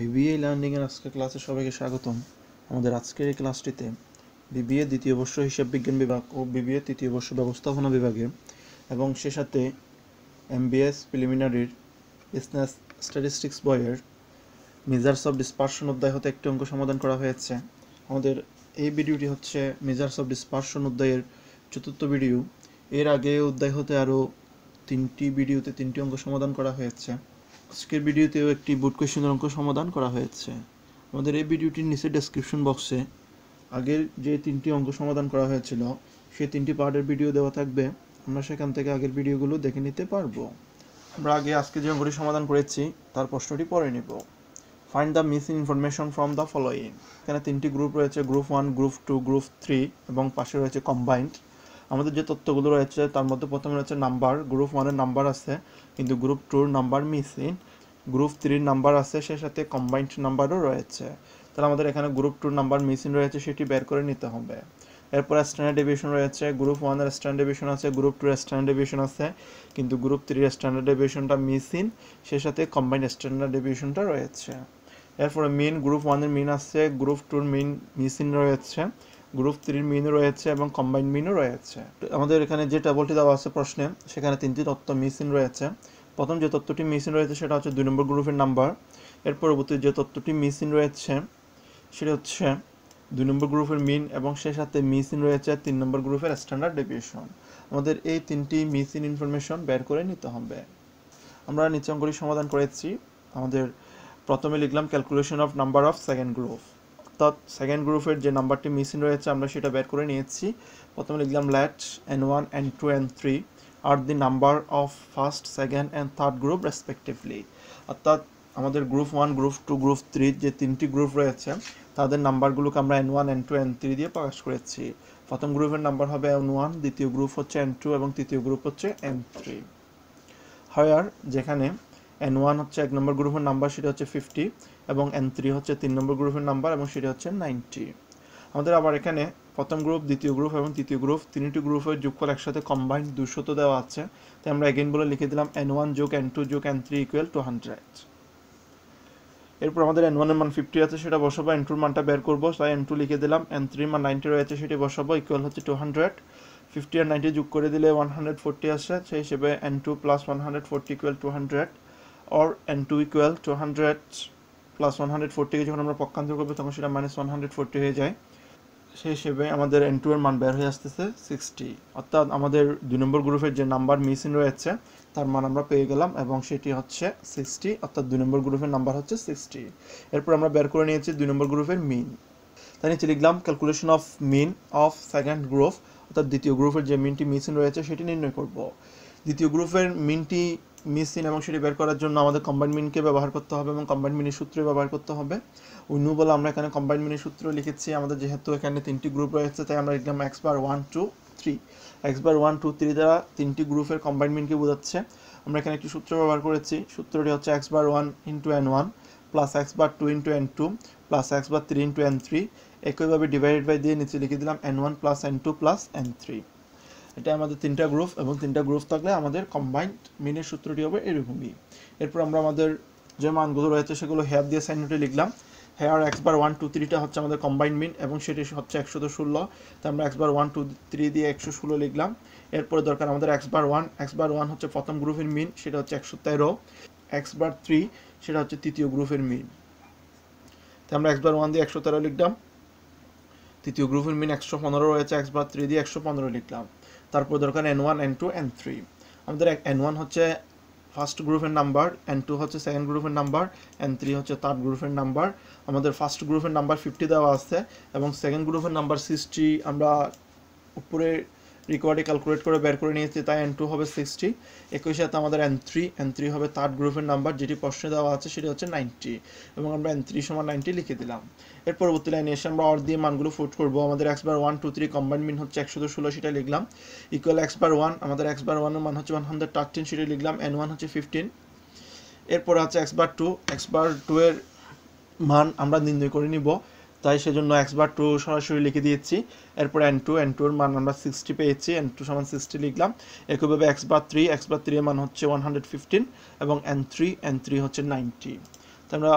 BBA লার্নিংয়ের আজকের ক্লাসে সবাইকে স্বাগতম আমাদের আজকের এই ক্লাসটিতে বিবিএ দ্বিতীয় বর্ষ হিসাব বিজ্ঞান বিভাগ ও বিবিএ তৃতীয় বর্ষ ব্যবস্থাপনা বিভাগে এবং সে সাথে এমবিএস প্রিলিমিনারির বিজনেস স্ট্যাটিস্টিক্স বয়ের মেজার্স অফ ডিসপার্শন অধ্যায় হতে একটি অঙ্ক সমাধান করা হয়েছে আমাদের এই ভিডিওটি হচ্ছে মেজার্স অফ ডিসপার্শন অধ্যায়ের চতুর্থ ভিডিও এর আগে অধ্যায় হতে আরও তিনটি ভিডিওতে তিনটি অঙ্ক সমাধান করা হয়েছে আজকের ভিডিওতেও একটি বুট কোয়েশনের অঙ্ক সমাধান করা হয়েছে আমাদের এই ভিডিওটির নিচে ডেসক্রিপশন বক্সে আগের যে তিনটি অঙ্ক সমাধান করা হয়েছিল সেই তিনটি পার্টের ভিডিও দেওয়া থাকবে আমরা সেখান থেকে আগের ভিডিওগুলো দেখে নিতে পারবো আমরা আগে আজকে যে অঙ্কটি সমাধান করেছি তার প্রশ্নটি পরে নেব find the missing information from the following এখানে তিনটি গ্রুপ রয়েছে group one group two group three এবং পাশে রয়েছে কম্বাইন্ড আমাদের যে তথ্যগুলো রয়েছে তার মধ্যে প্রথমে রয়েছে নাম্বার গ্রুপ ওয়ানের নাম্বার আছে কিন্তু গ্রুপ টুর নাম্বার মিসিং গ্রুপ থ্রির নাম্বার আছে সে সাথে কম্বাইন্ড নাম্বারও রয়েছে তাহলে আমাদের এখানে গ্রুপ টুর নাম্বার মিসিং রয়েছে সেটি বের করে নিতে হবে এরপর স্ট্যান্ডার্ড ডিভিশন রয়েছে গ্রুপ ওয়ানের স্ট্যান্ডার্ড ডিভিশন আছে গ্রুপ টুর স্ট্যান্ডার্ড ডিভিশন আছে কিন্তু গ্রুপ থ্রির স্ট্যান্ডার্ড ডিভিশনটা মিসিং সে সাথে কম্বাইন্ড স্ট্যান্ডার্ড ডিভিশনটা রয়েছে এরপরে মেন গ্রুপ ওয়ানের মিন আছে গ্রুপ টুর মেন মিসিং রয়েছে গ্রুপ থ্রির মিনও রয়েছে এবং কম্বাইন্ড মিনও রয়েছে আমাদের এখানে যে টেবলটি দেওয়া আছে প্রশ্নে সেখানে তিনটি তত্ত্ব মিসিন রয়েছে প্রথম যে তত্ত্বটি মিসিন রয়েছে সেটা হচ্ছে দুই নম্বর গ্রুপের নাম্বার এর পরবর্তী যে তত্ত্বটি মিসিন রয়েছে সেটা হচ্ছে দুই নম্বর গ্রুপের মিন এবং সেই সাথে মিসিন রয়েছে তিন নম্বর গ্রুপের স্ট্যান্ডার্ড ডেভিয়েশন আমাদের এই তিনটি মিসিন ইনফরমেশন বের করে নিতে হবে আমরা নিচে অঙ্গরি সমাধান করেছি আমাদের প্রথমে লিখলাম calculation of number of second group অর্থাৎ সেকেন্ড গ্রুপের যে নাম্বারটি মিসিং রয়েছে আমরা সেটা বের করে নিয়েছি প্রথমে লিখলাম let n one and two n three আর the number of first second and third group respectively অর্থাৎ আমাদের group one group two group three যে তিনটি গ্রুপ রয়েছে তাদের নাম্বারগুলোকে আমরা n one n two n three দিয়ে প্রকাশ করেছি প্রথম গ্রুপের নাম্বার হবে এন ওয়ান দ্বিতীয় গ্রুপ হচ্ছে এন টু এবং তৃতীয় গ্রুপ হচ্ছে এন থ্রি হায়ার যেখানে এন ওয়ান হচ্ছে এক নম্বর গ্রুপের নাম্বার সেটা হচ্ছে ফিফটি এবং এন থ্রি হচ্ছে তিন নম্বর গ্রুপের নাম্বার এবং সেটা হচ্ছে নাইনটি আমাদের আবার এখানে প্রথম গ্রুপ দ্বিতীয় গ্রুপ এবং তৃতীয় গ্রুপ তিনটি গ্রুপের যোগফল একসাথে কম্বাইন্ড দুশত দেওয়া আছে তাই আমরা এগেন বলে লিখে দিলাম এন ওয়ান যোগ এন টু যোগ n three equal to hundred এরপর আমাদের এন ওয়ানের মান ফিফটি আছে সেটা বসাবো এন টুর মানটা বের করবো তাই এন টু লিখে দিলাম এন থ্রির মান নাইনটি রয়েছে সেটি বসাবো ইকুয়াল হচ্ছে টু হান্ড্রেড ফিফটি আর নাইনটি যোগ করে দিলে ওয়ান হান্ড্রেড ফোরটি আসে সেই হিসেবে n two plus one hundred forty equal to hundred or n two equal to hundred plus one hundred ফোরটিকে যখন আমরা পক্ষান্তর করবো তখন সেটা মাইনাস ওয়ান হান্ড্রেড ফোরটি হয়ে যায় সেই হিসেবে আমাদের এন টু এর মান বের হয়ে আসতেছে সিক্সটি অর্থাৎ আমাদের দুই নম্বর গ্রুপের যে নাম্বার মিসিং রয়েছে তার মান আমরা পেয়ে গেলাম এবং সেটি হচ্ছে সিক্সটি অর্থাৎ দুই নম্বর গ্রুপের নাম্বার হচ্ছে সিক্সটি এরপর আমরা বের করে নিয়েছি দুই নম্বর গ্রুপের মিন তাই নিচে লিখলাম calculation of mean of second group অর্থাৎ দ্বিতীয় গ্রুপের যে মিনটি মিসিং রয়েছে সেটি নির্ণয় করব দ্বিতীয় গ্রুপের মিনটি মিসিন এবং সেটি বের করার জন্য আমাদের কম্বাইন মিনকে ব্যবহার করতে হবে এবং কম্বাইন মিনের সূত্র ব্যবহার করতে হবে উইনু বলে আমরা এখানে কম্বাইন মিনের সূত্র লিখেছি আমাদের যেহেতু এখানে তিনটি গ্রুপ রয়েছে তাই আমরা লিখলাম x bar one two three x bar one two three দ্বারা তিনটি গ্রুপের কম্বাইন মিনকে বোঝাচ্ছে আমরা এখানে একটি সূত্র ব্যবহার করেছি সূত্রটি হচ্ছে x bar one into n one plus x bar two into n two plus x bar three into n three একইভাবে ডিভাইডেড বাই দিয়ে নিচে লিখে দিলাম n one plus n two plus n three এটা আমাদের তিনটা গ্রুপ এবং তিনটা গ্রুপ থাকলে আমাদের কম্বাইন্ড মিনের সূত্রটি হবে এরকমই এরপর আমরা আমাদের যে মানগুলো রয়েছে সেগুলো হেয়ার দিয়ে সাইন লিখলাম হেয়ার এক্সবার ওয়ান টু থ্রিটা হচ্ছে আমাদের কম্বাইন্ড মিন এবং সেটি হচ্ছে একশো তো ষোলো তো আমরা এক্সবার ওয়ান টু থ্রি দিয়ে একশো ষোলো লিখলাম এরপরে দরকার আমাদের x bar one x bar one হচ্ছে প্রথম গ্রুপের মিন সেটা হচ্ছে একশো তেরো এক্সবার থ্রি সেটা হচ্ছে তৃতীয় গ্রুপের মিন তো আমরা এক্স বার ওয়ান দিয়ে একশো তেরো লিখলাম তৃতীয় গ্রুপের মিন একশো পনেরো রয়েছে এক্সবার থ্রি দিয়ে একশো পনেরো লিখলাম তারপর দরকার n one n two n three আমাদের এন ওয়ান হচ্ছে ফার্স্ট গ্রুপের নাম্বার এন টু হচ্ছে সেকেন্ড গ্রুপের নাম্বার এন থ্রি হচ্ছে থার্ড গ্রুপের নাম্বার আমাদের ফার্স্ট গ্রুপের নাম্বার ফিফটি দেওয়া আছে এবং সেকেন্ড গ্রুপের নাম্বার সিক্সটি আমরা উপরে রিকোয়ার্ডে ক্যালকুলেট করে বের করে নিয়েছি তাই এন টু হবে সিক্সটি একই সাথে আমাদের এন থ্রি এন থ্রি হবে থার্ড গ্রুপের নাম্বার যেটি প্রশ্নে দেওয়া আছে সেটি হচ্ছে নাইনটি এবং আমরা এন থ্রি সমান নাইনটি লিখে দিলাম এর পরবর্তী লাইনে এসে আমরা অর দিয়ে মানগুলো ফুট করবো আমাদের x bar one two three combine mean হচ্ছে একশো ষোলো সেটা লিখলাম ইকুয়াল এক্স বার ওয়ান আমাদের এক্স বার ওয়ানের মান হচ্ছে ওয়ান হান্ড্রেড থার্টিন সেটা লিখলাম এন ওয়ান হচ্ছে ফিফটিন এরপর আছে x bar two x bar two এর মান আমরা নির্ণয় করে নিব তাই সেজন্য এক্স বার টু সরাসরি লিখে দিয়েছি এরপর এন টু এন টুর মান আমরা সিক্সটি পেয়েছি এন টু সমান সিক্সটি লিখলাম একইভাবে x bar three x bar এর মান হচ্ছে ওয়ান হান্ড্রেড ফিফটিন এবং এন থ্রি এন থ্রি হচ্ছে নাইনটি তো আমরা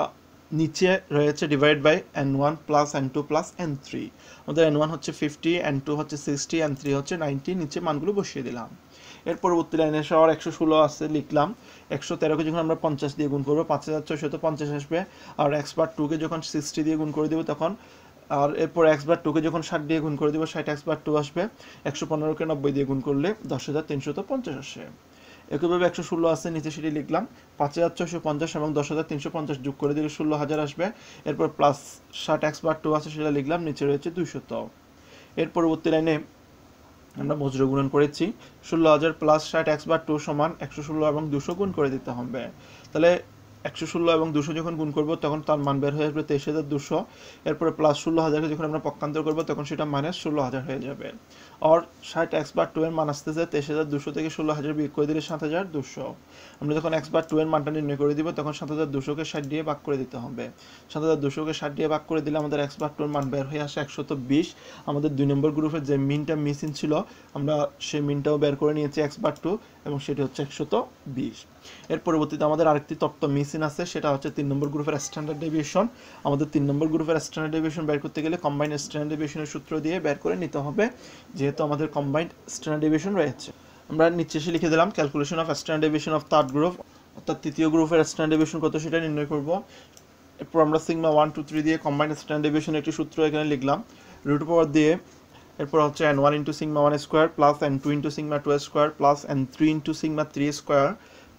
নিচে রয়েছে divide by n one plus n two plus n three আমাদের এন ওয়ান হচ্ছে ফিফটি এন টু হচ্ছে সিক্সটি এন থ্রি হচ্ছে নাইনটি নিচে মানগুলো বসিয়ে দিলাম এর পরবর্তী লাইনে শহর একশো ষোলো আছে লিখলাম একশো তেরোকে যখন আমরা পঞ্চাশ দিয়ে গুণ করবো পাঁচ হাজার ছয়শত পঞ্চাশ আসবে আর এক্সপার্ট টুকে যখন সিক্সটি দিয়ে গুণ করে দেবো তখন আর এরপর এক্সপার্ট টুকে যখন ষাট দিয়ে গুণ করে দেবো ষাট এক্সবার টু আসবে একশো পনেরোকে নব্বই দিয়ে গুণ করলে দশ হাজার তিনশো তো পঞ্চাশ আসে একইভাবে একশো ষোলো আছে নিচে সেটি লিখলাম পাঁচ হাজার ছশো পঞ্চাশ এবং দশ হাজার তিনশো পঞ্চাশ যোগ করে দিলে ষোলো হাজার আসবে এরপর প্লাস ষাট এক্সপার্ট টু আছে সেটা লিখলাম নিচে রয়েছে দুইশত এর পরবর্তী লাইনে আমরা বজ্র গুণন করেছি ষোলো হাজার প্লাস ষাট এক্স বার টু সমান একশো ষোলো এবং দুশো গুণ করে দিতে হবে তাহলে একশো ষোলো এবং দুশো যখন গুণ করবো তখন তার মান বের হয়ে আসবে তেইশ হাজার দুশো এরপরে প্লাস ষোলো হাজারকে যখন আমরা পক্ষান্তর করবো তখন সেটা মাইনাস ষোলো হাজার হয়ে যাবে অর ষাট এক্স বার টু এর মান আসতেছে তেইশ হাজার দুশো থেকে ষোলো হাজার বিয়োগ করে দিলে সাত হাজার দুশো আমরা যখন এক্স বার টু এর মানটা নির্ণয় করে দিব তখন সাত হাজার দুশোকে ষাট দিয়ে ভাগ করে দিতে হবে সাত হাজার দুশোকে ষাট দিয়ে ভাগ করে দিলে আমাদের এক্স বার টু এর মান বের হয়ে আসে একশত বিশ আমাদের দুই নম্বর গ্রুপের যে মিনটা মিসিং ছিল আমরা সেই মিনটাও বের করে নিয়েছি এক্স বার টু এবং সেটি হচ্ছে একশত বিশ এর পরবর্তীতে আমাদের আরেকটি তত্ত্ব মিস মেডিসিন আছে সেটা হচ্ছে তিন নম্বর গ্রুপের স্ট্যান্ডার্ড ডেভিয়েশন আমাদের তিন নম্বর গ্রুপের স্ট্যান্ডার্ড ডেভিয়েশন বের করতে গেলে কম্বাইন্ড স্ট্যান্ডার্ড ডেভিয়েশনের সূত্র দিয়ে বের করে নিতে হবে যেহেতু আমাদের কম্বাইন্ড স্ট্যান্ডার্ড ডেভিয়েশন রয়েছে আমরা নিচে এসে লিখে দিলাম calculation of standard deviation of third group অর্থাৎ তৃতীয় গ্রুপের স্ট্যান্ডার্ড ডেভিয়েশন কত সেটা নির্ণয় করব এরপর আমরা সিগমা ওয়ান টু থ্রি দিয়ে কম্বাইন্ড স্ট্যান্ডার্ড ডেভিয়েশন একটি সূত্র এখানে লিখলাম রুট পাওয়ার দিয়ে এরপর হচ্ছে n one into sigma one square plus n two into sigma two square plus n three into sigma three square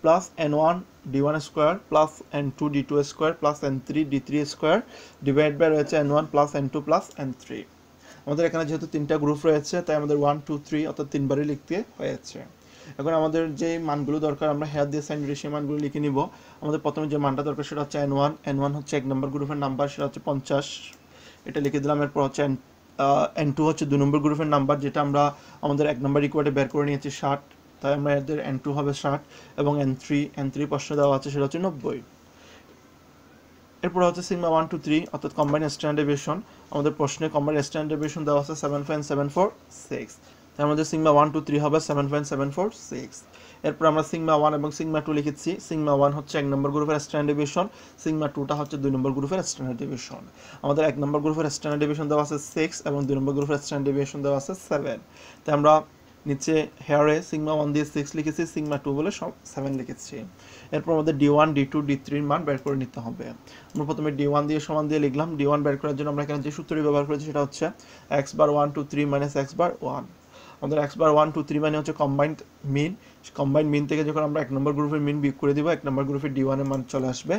plus n one d1 square plus n two d two square plus n three d three square divide by রয়েছে n one plus n two plus n three আমাদের এখানে যেহেতু তিনটা group রয়েছে তাই আমাদের one two three অর্থাৎ তিনবারই লিখতে হয়েছে এখন আমাদের যে মানগুলো দরকার আমরা হেয়ার দিয়ে সাইন রেশিও মানগুলো লিখে নিব আমাদের প্রথমে যে মানটা দরকার সেটা হচ্ছে এন ওয়ান এন ওয়ান হচ্ছে এক নম্বর গ্রুপের নাম্বার সেটা হচ্ছে পঞ্চাশ এটা লিখে দিলাম এরপর হচ্ছে এন টু হচ্ছে দু নম্বর গ্রুপের নাম্বার যেটা আমরা আমাদের এক নম্বর ইকুয়ারে বের করে নিয়েছি ষাট তাই আমাদের এন টু হবে ষাট এবং এন থ্রি এন থ্রি প্রশ্ন দেওয়া আছে সেটা হচ্ছে নব্বই এরপর হচ্ছে সিগমা ওয়ান টু থ্রি অর্থাৎ কম্বাইন স্ট্যান্ড ডিভিশন আমাদের প্রশ্নে কম্বাইন স্ট্যান্ড ডিভিশন দেওয়া আছে seven point seven four six তার মধ্যে সিগমা ওয়ান টু থ্রি হবে seven point seven four six এরপর আমরা সিগমা ওয়ান এবং সিগমা টু লিখেছি সিগমা ওয়ান হচ্ছে এক নম্বর গ্রুপের স্ট্যান্ড ডিভিশন সিগমা টুটা হচ্ছে দুই নম্বর গ্রুপের স্ট্যান্ড ডিভিশন আমাদের এক নম্বর গ্রুপের স্ট্যান্ড ডিভিশন দেওয়া আছে সিক্স এবং দুই নম্বর গ্রুপের স্ট্যান্ড ডিভিশন দেওয়া আছে সেভেন তাই আমরা নিচে হেয়ারে সিগমা ওয়ান দিয়ে সিক্স লিখেছি সিগমা টু বলে সব সেভেন লিখেছি এরপর আমাদের d one d two d থ্রির মান বের করে নিতে হবে আমরা প্রথমে ডি ওয়ান দিয়ে সমান দিয়ে লিখলাম ডি ওয়ান বের করার জন্য আমরা এখানে যে সূত্রটি ব্যবহার করেছি সেটা হচ্ছে x bar one two three minus x bar one আমাদের x bar one two three মানে হচ্ছে কম্বাইন্ড মিন কম্বাইন্ড মিন থেকে যখন আমরা এক নম্বর গ্রুপের মিন বিয়োগ করে দিব এক নম্বর গ্রুপের ডি ওয়ানের মান চলে আসবে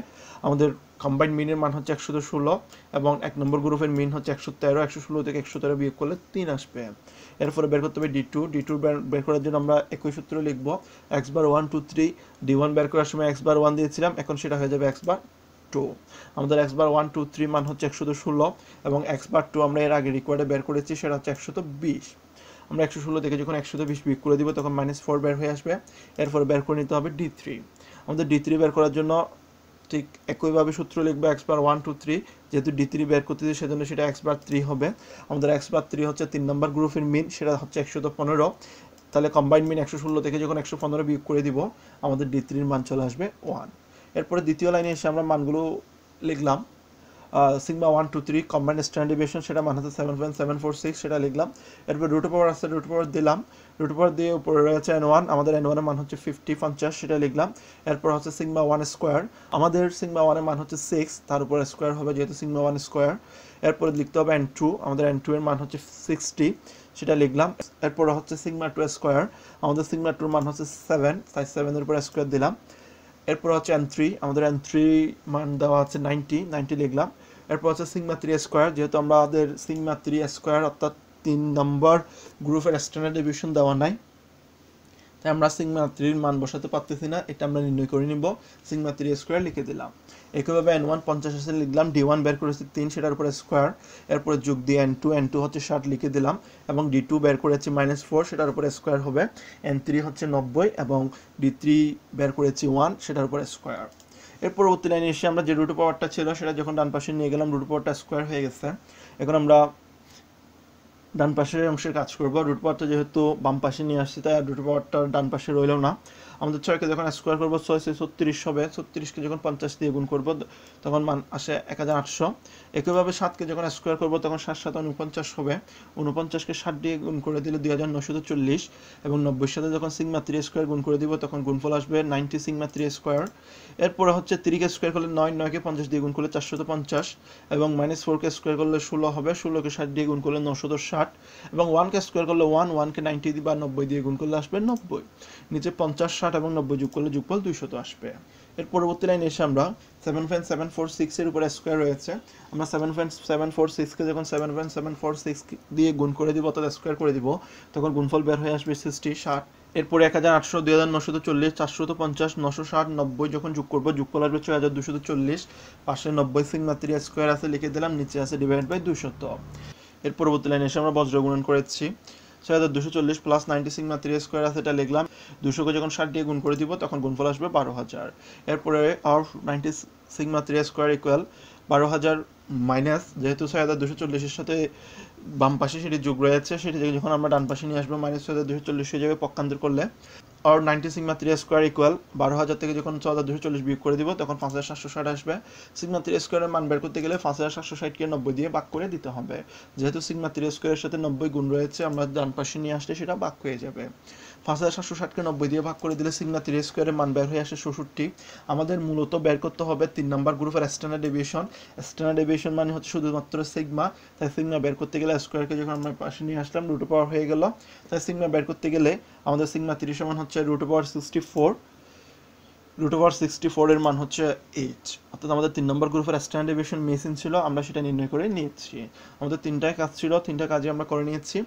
আমাদের কম্বাইন্ড মিনের মান হচ্ছে একশো ষোলো এবং এক নম্বর গ্রুপের মিন হচ্ছে একশো তেরো একশো ষোলো থেকে একশো তেরো বিয়োগ করলে তিন আসবে এরপরে বের করতে হবে ডি টু ডি টু বের করার জন্য আমরা একই সূত্র লিখব x bar one two three d one বের করার সময় এক্স বার ওয়ান দিয়েছিলাম এখন সেটা হয়ে যাবে এক্স বার টু আমাদের x bar one two three মান হচ্ছে একশো ষোলো এবং এক্স বার টু আমরা এর আগে রিকোয়ার্ডে বের করেছি সেটা হচ্ছে একশো বিশ আমরা একশো ষোলো থেকে যখন একশোতে বিশ বিক করে দিব তখন মাইনাস ফোর বের হয়ে আসবে এরপর বের করে নিতে হবে ডি থ্রি আমাদের ডি থ্রি বের করার জন্য ঠিক একইভাবে সূত্র লিখবো x bar one two three যেহেতু ডি থ্রি বের করতে দিই সেজন্য সেটা এক্স বার থ্রি হবে আমাদের এক্স বার থ্রি হচ্ছে তিন নম্বর গ্রুপের মিন সেটা হচ্ছে একশো পনেরো তাহলে কম্বাইন মিন একশো ষোলো থেকে যখন একশো পনেরো বিয়োগ করে দিব আমাদের ডি থ্রির মান চলে আসবে ওয়ান এরপরে দ্বিতীয় লাইনে এসে আমরা মানগুলো লিখলাম sigma one two three combined standard deviation সেটা মানে হচ্ছে seven point seven four six সেটা লিখলাম এরপর রুট পাওয়ার আছে রুট পাওয়ার দিলাম রুট পাওয়ার দিয়ে উপরে রয়েছে এন ওয়ান আমাদের এন ওয়ানের মান হচ্ছে ফিফটি পঞ্চাশ সেটা লিখলাম এরপর হচ্ছে সিগমা ওয়ান স্কোয়ার আমাদের সিগমা ওয়ানের মান হচ্ছে সিক্স তার উপর স্কোয়ার হবে যেহেতু সিগমা ওয়ান স্কোয়ার এরপরে লিখতে হবে এন টু আমাদের এন টু এর মান হচ্ছে সিক্সটি সেটা লিখলাম এরপর হচ্ছে সিগমা টু স্কোয়ার আমাদের সিগমা টুর মান হচ্ছে সেভেন তাই সেভেনের উপর স্কোয়ার দিলাম এরপর হচ্ছে এন থ্রি আমাদের এন থ্রি মান দেওয়া আছে নাইনটি নাইনটি লিখলাম এরপর হচ্ছে সিগমা থ্রি স্কোয়ার যেহেতু আমাদের সিগমা থ্রি স্কোয়ার অর্থাৎ তিন নম্বর গ্রুপের স্ট্যান্ডার্ড ডিভিশন দেওয়া নাই তাই আমরা সিগমা থ্রির মান বসাতে পারতেছি না এটা আমরা নির্ণয় করে নিব সিগমা থ্রি স্কোয়ার লিখে দিলাম একইভাবে এন ওয়ান পঞ্চাশ আসে লিখলাম ডি ওয়ান বের করেছি তিন সেটার উপরে স্কোয়ার এরপরে যোগ দিয়ে এন টু এন টু হচ্ছে ষাট লিখে দিলাম এবং ডি টু বের করেছি মাইনাস ফোর সেটার উপরে স্কোয়ার হবে এন থ্রি হচ্ছে নব্বই এবং ডি থ্রি বের করেছি ওয়ান সেটার উপরে স্কোয়ার এর পরবর্তী লাইনে এসে আমরা যে রুট পাওয়ারটা ছিল সেটা যখন ডান পাশে নিয়ে গেলাম রুট পাওয়ারটা স্কোয়ার হয়ে গেছে এখন আমরা ডান পাশের অংশের কাজ করবো রুট পাওয়ারটা যেহেতু বাম পাশে নিয়ে আসছি তাই রুট পাওয়ারটা ডান পাশে রইল না আমাদের ছয়কে যখন স্কোয়ার করবো ছয় ছয় ছত্রিশ হবে ছত্রিশকে যখন পঞ্চাশ দিয়ে গুণ করবো তখন মান আসে এক হাজার আটশো একইভাবে সাতকে যখন স্কোয়ার করবো তখন সাত সাত উনপঞ্চাশ হবে উনপঞ্চাশকে ষাট দিয়ে গুণ করে দিলে দুই হাজার নশো তো চল্লিশ এবং নব্বই সাথে যখন সিংমা থ্রি স্কোয়ার গুণ করে দিব তখন গুণফল আসবে নাইনটি সিংমা থ্রি স্কোয়ার এরপরে হচ্ছে থ্রিকে স্কোয়ার করলে নয় নয়কে পঞ্চাশ দিয়ে গুণ করলে চারশত পঞ্চাশ এবং মাইনাস ফোরকে স্কোয়ার করলে ষোলো হবে ষোলোকে ষাট দিয়ে গুণ করলে নশত ষাট এবং ওয়ানকে স্কোয়ার করলে ওয়ান ওয়ানকে নাইনটি বা নব্বই দিয়ে গুণ করলে আসবে নব্বই নিচে পঞ্চাশ ষাট ষাট এবং নব্বই যোগ করলে যোগফল দুইশত আসবে এর পরবর্তী লাইনে এসে আমরা সেভেন পয়েন্ট সেভেন ফোর সিক্সের উপরে স্কোয়ার রয়েছে আমরা সেভেন পয়েন্ট সেভেন ফোর সিক্সকে যখন seven point seven four six দিয়ে গুণ করে দিব অর্থাৎ স্কোয়ার করে দিব তখন গুণফল বের হয়ে আসবে সিক্সটি ষাট এরপরে এক হাজার আটশো দুই হাজার নশো চল্লিশ চারশত পঞ্চাশ নশো ষাট নব্বই যখন যোগ করবো যোগ করলে আসবে ছয় হাজার দুশো চল্লিশ পাশে নব্বই সিং মাত্রি স্কোয়ার আছে লিখে দিলাম নিচে আছে ডিভাইড বাই দুশত এর পরবর্তী লাইনে এসে আমরা বজ্র গুণন করেছি ছয় হাজার দুশো চল্লিশ plus ninety sigma three square আছে এটা লিখলাম দুশোকে যখন ষাট দিয়ে গুণ করে দিব তখন গুণফল আসবে বারো হাজার এরপরে আর ninety sigma three square equal বারো হাজার মাইনাস যেহেতু ছয় হাজার দুশো চল্লিশের সাথে বাম পাশে সেটি যোগ রয়েছে সেটি যখন আমরা ডান পাশে নিয়ে আসবো মাইনাস ছয় হাজার দুশো চল্লিশ হয়ে যাবে পক্ষান্তর করলে or ninety sigma three square equal বারো হাজার থেকে যখন ছ হাজার দুশো চল্লিশ বিয়োগ করে দিব তখন পাঁচ হাজার সাতশো ষাট আসবে সিগমা থ্রি স্কোয়ারের মান বের করতে গেলে পাঁচ হাজার সাতশো ষাটকে নব্বই দিয়ে ভাগ করে দিতে হবে যেহেতু সিগমা থ্রি স্কোয়ারের সাথে নব্বই গুণ রয়েছে আমরা ডান পাশে নিয়ে আসলে সেটা বাক হয়ে যাবে পাঁচ হাজার সাতশো ষাটকে নব্বই দিয়ে ভাগ করে দিলে সিগমা থ্রি স্কোয়ারের মান বের হয়ে আসে ষষট্টি আমাদের মূলত বের করতে হবে তিন নম্বর গ্রুপের স্ট্যান্ডার্ড ডেভিয়েশন স্ট্যান্ডার্ড ডেভিয়েশন মানে হচ্ছে শুধুমাত্র সিগমা তাই সিগমা বের করতে গেলে স্কোয়ারকে যখন আমরা পাশে নিয়ে আসলাম রুটো পাওয়ার হয়ে গেল তাই সিগমা বের করতে গেলে আমাদের সিগমা থ্রি সমান হচ্ছে রুটো power sixty four root over sixty ফোরের মান হচ্ছে এইচ অর্থাৎ আমাদের তিন নম্বর গ্রুপের স্ট্যান্ড এভিয়েশন মেশিন ছিল আমরা সেটা নির্ণয় করে নিয়েছি আমাদের তিনটায় কাজ ছিল তিনটা কাজে আমরা করে নিয়েছি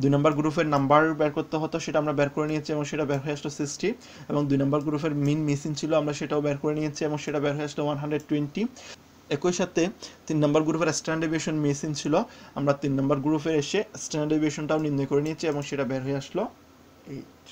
দুই নম্বর গ্রুপের নাম্বার বের করতে হতো সেটা আমরা বের করে নিয়েছি এবং সেটা বের হয়ে আসলো সিক্সটি এবং দুই নম্বর গ্রুপের মিন মেশিন ছিল আমরা সেটাও বের করে নিয়েছি এবং সেটা বের হয়ে আসলো ওয়ান হান্ড্রেড টোয়েন্টি একই সাথে তিন নম্বর গ্রুপের স্ট্যান্ড এভিয়েশন মেশিন ছিল আমরা তিন নম্বর গ্রুপের এসে স্ট্যান্ড নির্ণয় করে নিয়েছি এবং সেটা বের হয়ে আসলো এইট